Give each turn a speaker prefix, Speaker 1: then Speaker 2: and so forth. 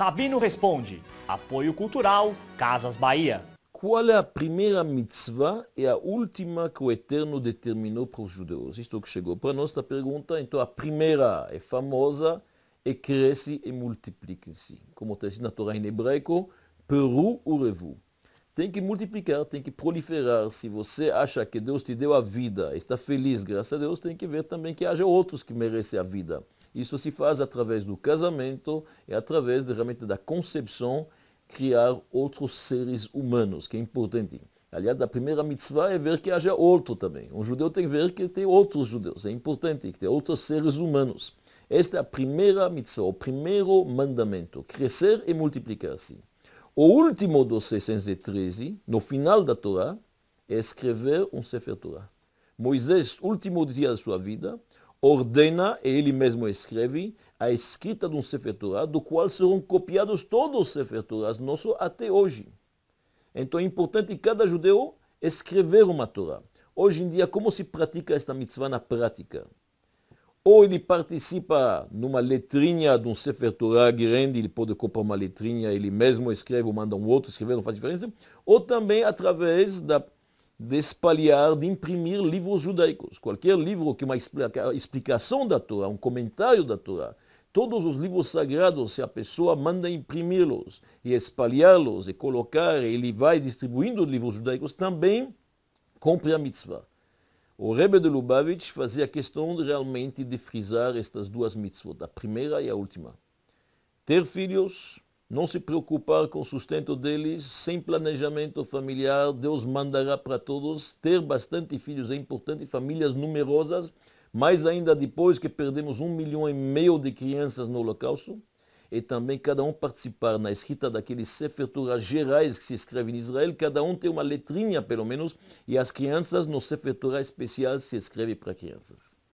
Speaker 1: Rabino responde: Apoio Cultural, Casas Bahia. Qual é a primeira mitzvah e a última que o Eterno determinou para os judeus? Isto que chegou para nós da pergunta. Então, a primeira é famosa, é cresce e multiplique-se. Como está escrito na Torá em hebraico, peru revu tem que multiplicar, tem que proliferar. Se você acha que Deus te deu a vida, está feliz, graças a Deus, tem que ver também que haja outros que merecem a vida. Isso se faz através do casamento e é através de, realmente da concepção, criar outros seres humanos, que é importante. Aliás, a primeira mitzvah é ver que haja outro também. Um judeu tem que ver que tem outros judeus. É importante que tenha outros seres humanos. Esta é a primeira mitzvah, o primeiro mandamento: crescer e multiplicar-se. O último dos 613, no final da Torá, é escrever um Sefer torá. Moisés, último dia da sua vida, ordena, e ele mesmo escreve, a escrita de um Sefer torá, do qual serão copiados todos os Sefer Torá, nossos até hoje. Então é importante cada judeu escrever uma Torá. Hoje em dia, como se pratica esta mitzvah na prática? ou ele participa numa letrinha de um Sefer Torah grande, ele pode comprar uma letrinha, ele mesmo escreve ou manda um outro escrever, não faz diferença, ou também através da, de espalhar, de imprimir livros judaicos. Qualquer livro que uma explicação da Torá, um comentário da Torá, todos os livros sagrados, se a pessoa manda imprimi-los e espalhá-los e colocar, ele vai distribuindo livros judaicos também, compre a mitzvah. O Rebbe de Lubavitch fazia questão realmente de frisar estas duas mitzvot, a primeira e a última. Ter filhos, não se preocupar com o sustento deles, sem planejamento familiar, Deus mandará para todos. Ter bastante filhos é importante, famílias numerosas, mais ainda depois que perdemos um milhão e meio de crianças no Holocausto e também cada um participar na escrita daqueles Sefer Torah gerais que se escrevem em Israel, cada um tem uma letrinha pelo menos, e as crianças no Sefer Torah especial se escreve para crianças.